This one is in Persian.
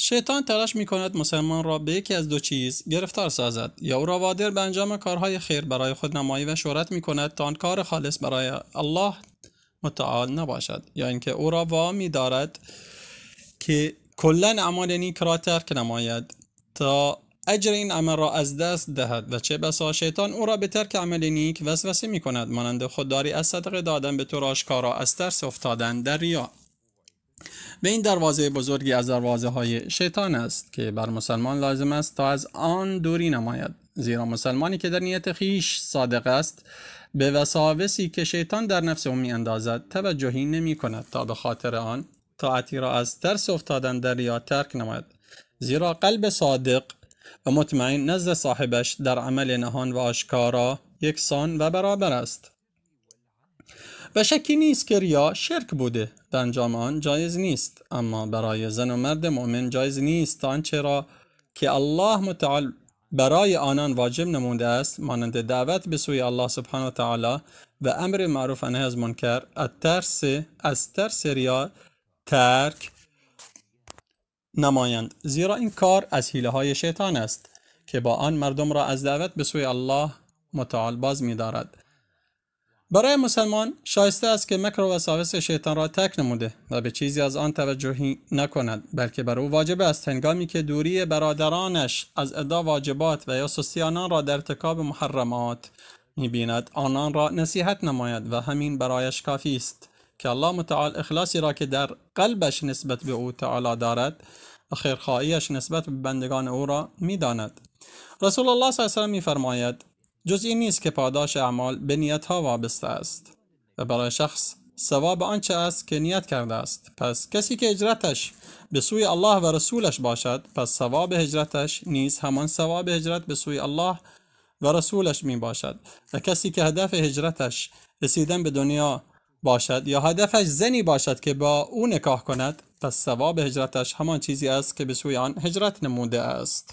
شیطان تلاش می کند مسلمان را به یکی از دو چیز گرفتار سازد یا او را وادر به انجام کارهای خیر برای خود نمایی و شورت می کند تا آن کار خالص برای الله متعال نباشد یا اینکه او را وامی دارد که کلا اعمال نیک را ترک نماید تا اجر این عمل را از دست دهد و چه بسا شیطان او را به ترک عمل نیک وسوسه می کند مانند خودداری از صدقه دادن به تو آشکارا از ترس افتادن در ریا و این دروازه بزرگی از دروازه های شیطان است که بر مسلمان لازم است تا از آن دوری نماید زیرا مسلمانی که در نیت خیش صادق است به وساوسی که شیطان در نفس او میاندازد توجهی نمی کند تا به خاطر آن طاعتی را از ترس افتادن در یا ترک نماید زیرا قلب صادق و مطمئن نزد صاحبش در عمل نهان و آشکارا یکسان و برابر است و شکی نیست که ریا شرک بوده و انجام آن جایز نیست اما برای زن و مرد مؤمن جایز نیست تا آنچه را که الله متعال برای آنان واجب نموده است مانند دعوت به سوی الله سبحانه و تعالی و امر معروف انه از منکر از ترس از ترس ریا ترک نمایند زیرا این کار از حیله های شیطان است که با آن مردم را از دعوت به سوی الله متعال باز می دارد برای مسلمان شایسته است که مکر و وساوس شیطان را تک نموده و به چیزی از آن توجهی نکند بلکه بر او واجب است هنگامی که دوری برادرانش از ادا واجبات و یا سوسیانان را در تکاب محرمات میبیند آنان را نصیحت نماید و همین برایش کافی است که الله متعال اخلاصی را که در قلبش نسبت به او تعالی دارد و خیرخواهیش نسبت به بندگان او را میداند رسول الله صلی الله علیه و میفرماید جز این نیست که پاداش اعمال به نیت ها وابسته است و برای شخص ثواب آنچه است که نیت کرده است پس کسی که هجرتش به سوی الله و رسولش باشد پس ثواب هجرتش نیز همان ثواب هجرت به سوی الله و رسولش می باشد و کسی که هدف هجرتش رسیدن به دنیا باشد یا هدفش زنی باشد که با او نکاح کند پس ثواب هجرتش همان چیزی است که به سوی آن هجرت نموده است